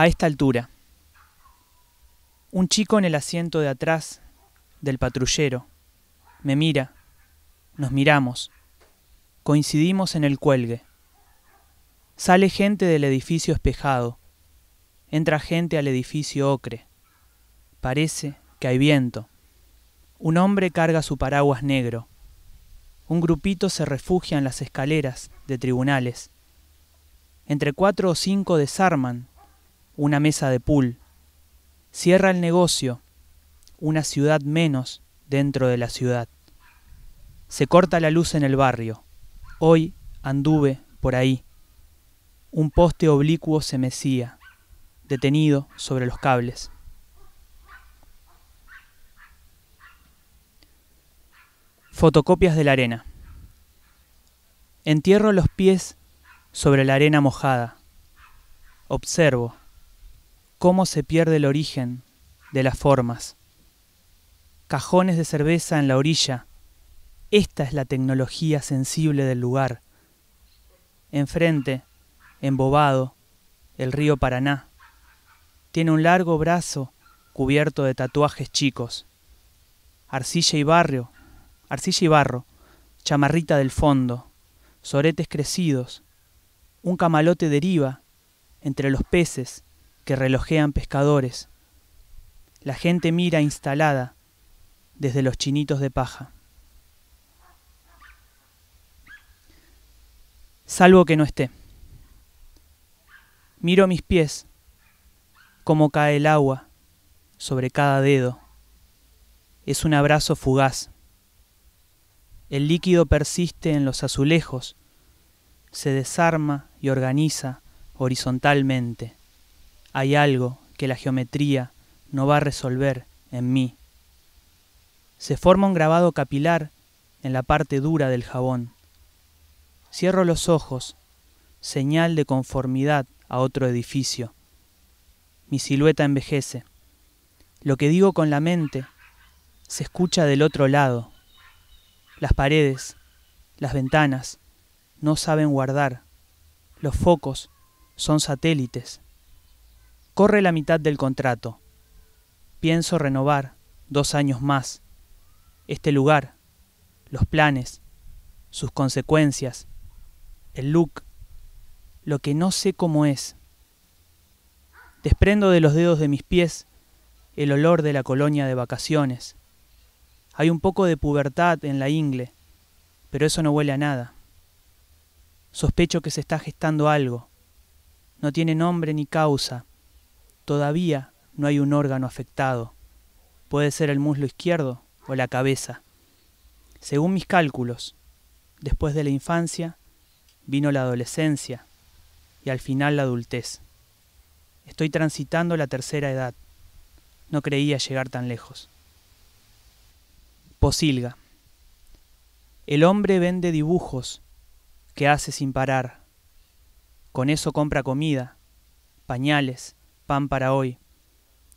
a esta altura. Un chico en el asiento de atrás del patrullero me mira, nos miramos, coincidimos en el cuelgue. Sale gente del edificio espejado, entra gente al edificio ocre. Parece que hay viento. Un hombre carga su paraguas negro. Un grupito se refugia en las escaleras de tribunales. Entre cuatro o cinco desarman una mesa de pool. Cierra el negocio, una ciudad menos dentro de la ciudad. Se corta la luz en el barrio. Hoy anduve por ahí. Un poste oblicuo se mecía, detenido sobre los cables. Fotocopias de la arena. Entierro los pies sobre la arena mojada. Observo cómo se pierde el origen de las formas. Cajones de cerveza en la orilla. Esta es la tecnología sensible del lugar. Enfrente, embobado, el río Paraná. Tiene un largo brazo cubierto de tatuajes chicos. Arcilla y barrio, arcilla y barro, chamarrita del fondo, soretes crecidos, un camalote deriva entre los peces que relojean pescadores. La gente mira instalada desde los chinitos de paja. Salvo que no esté. Miro mis pies, cómo cae el agua sobre cada dedo. Es un abrazo fugaz. El líquido persiste en los azulejos, se desarma y organiza horizontalmente. Hay algo que la geometría no va a resolver en mí. Se forma un grabado capilar en la parte dura del jabón. Cierro los ojos, señal de conformidad a otro edificio. Mi silueta envejece. Lo que digo con la mente se escucha del otro lado. Las paredes, las ventanas, no saben guardar. Los focos son satélites. Corre la mitad del contrato. Pienso renovar dos años más. Este lugar, los planes, sus consecuencias, el look, lo que no sé cómo es. Desprendo de los dedos de mis pies el olor de la colonia de vacaciones. Hay un poco de pubertad en la ingle, pero eso no huele a nada. Sospecho que se está gestando algo. No tiene nombre ni causa. Todavía no hay un órgano afectado. Puede ser el muslo izquierdo o la cabeza. Según mis cálculos, después de la infancia vino la adolescencia y al final la adultez. Estoy transitando la tercera edad. No creía llegar tan lejos. Posilga. El hombre vende dibujos que hace sin parar. Con eso compra comida, pañales, pan para hoy.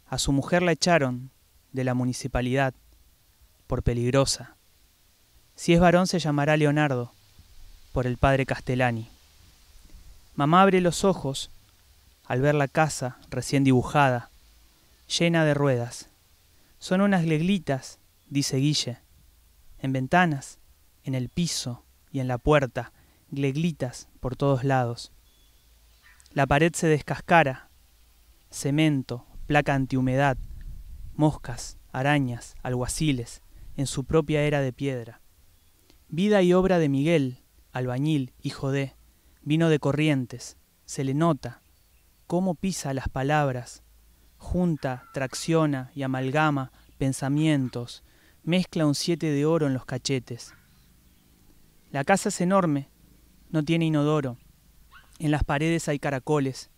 A su mujer la echaron de la municipalidad por peligrosa. Si es varón se llamará Leonardo, por el padre Castellani. Mamá abre los ojos al ver la casa recién dibujada, llena de ruedas. Son unas gleglitas, dice Guille, en ventanas, en el piso y en la puerta, gleglitas por todos lados. La pared se descascara cemento, placa antihumedad, moscas, arañas, alguaciles, en su propia era de piedra. Vida y obra de Miguel, albañil, hijo de, vino de corrientes, se le nota, cómo pisa las palabras, junta, tracciona y amalgama pensamientos, mezcla un siete de oro en los cachetes. La casa es enorme, no tiene inodoro, en las paredes hay caracoles,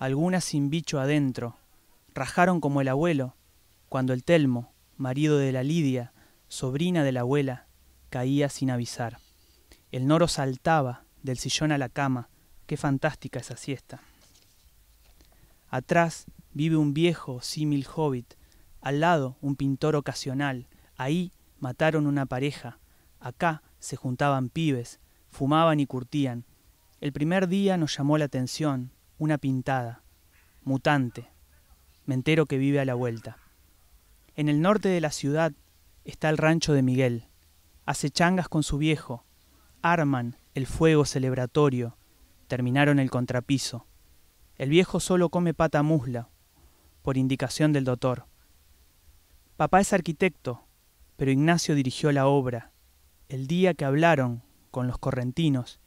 algunas sin bicho adentro, rajaron como el abuelo, cuando el Telmo, marido de la Lidia, sobrina de la abuela, caía sin avisar. El noro saltaba del sillón a la cama, qué fantástica esa siesta. Atrás vive un viejo símil hobbit, al lado un pintor ocasional, ahí mataron una pareja, acá se juntaban pibes, fumaban y curtían. El primer día nos llamó la atención, una pintada, mutante. Me entero que vive a la vuelta. En el norte de la ciudad está el rancho de Miguel. Hace changas con su viejo. Arman el fuego celebratorio. Terminaron el contrapiso. El viejo solo come pata musla, por indicación del doctor. Papá es arquitecto, pero Ignacio dirigió la obra. El día que hablaron con los correntinos,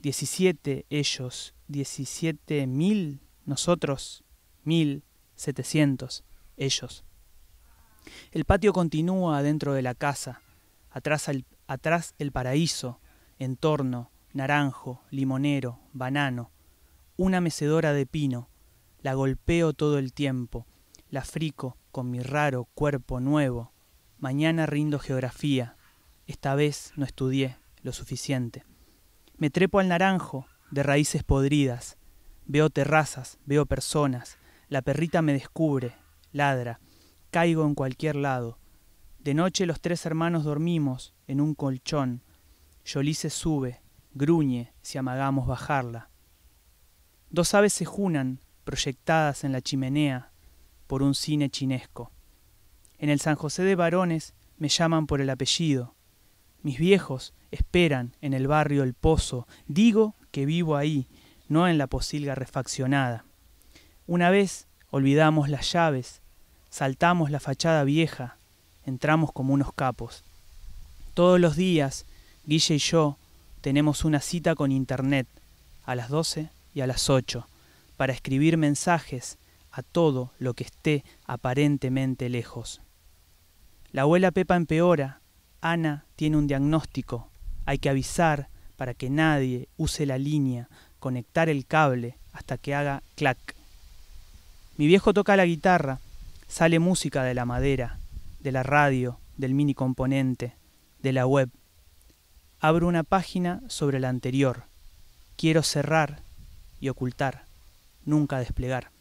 17 ellos 17.000, nosotros 1.700, ellos. El patio continúa adentro de la casa, atrás el, atrás el paraíso, entorno, naranjo, limonero, banano, una mecedora de pino, la golpeo todo el tiempo, la frico con mi raro cuerpo nuevo. Mañana rindo geografía, esta vez no estudié lo suficiente. Me trepo al naranjo, de raíces podridas. Veo terrazas, veo personas. La perrita me descubre, ladra. Caigo en cualquier lado. De noche los tres hermanos dormimos en un colchón. Yolice sube, gruñe si amagamos bajarla. Dos aves se junan, proyectadas en la chimenea, por un cine chinesco. En el San José de Varones me llaman por el apellido. Mis viejos esperan en el barrio El Pozo. Digo que vivo ahí, no en la posilga refaccionada. Una vez olvidamos las llaves, saltamos la fachada vieja, entramos como unos capos. Todos los días, Guille y yo tenemos una cita con Internet a las 12 y a las 8 para escribir mensajes a todo lo que esté aparentemente lejos. La abuela Pepa empeora, Ana tiene un diagnóstico, hay que avisar, para que nadie use la línea, conectar el cable hasta que haga clac. Mi viejo toca la guitarra, sale música de la madera, de la radio, del mini componente, de la web. Abro una página sobre la anterior. Quiero cerrar y ocultar, nunca desplegar.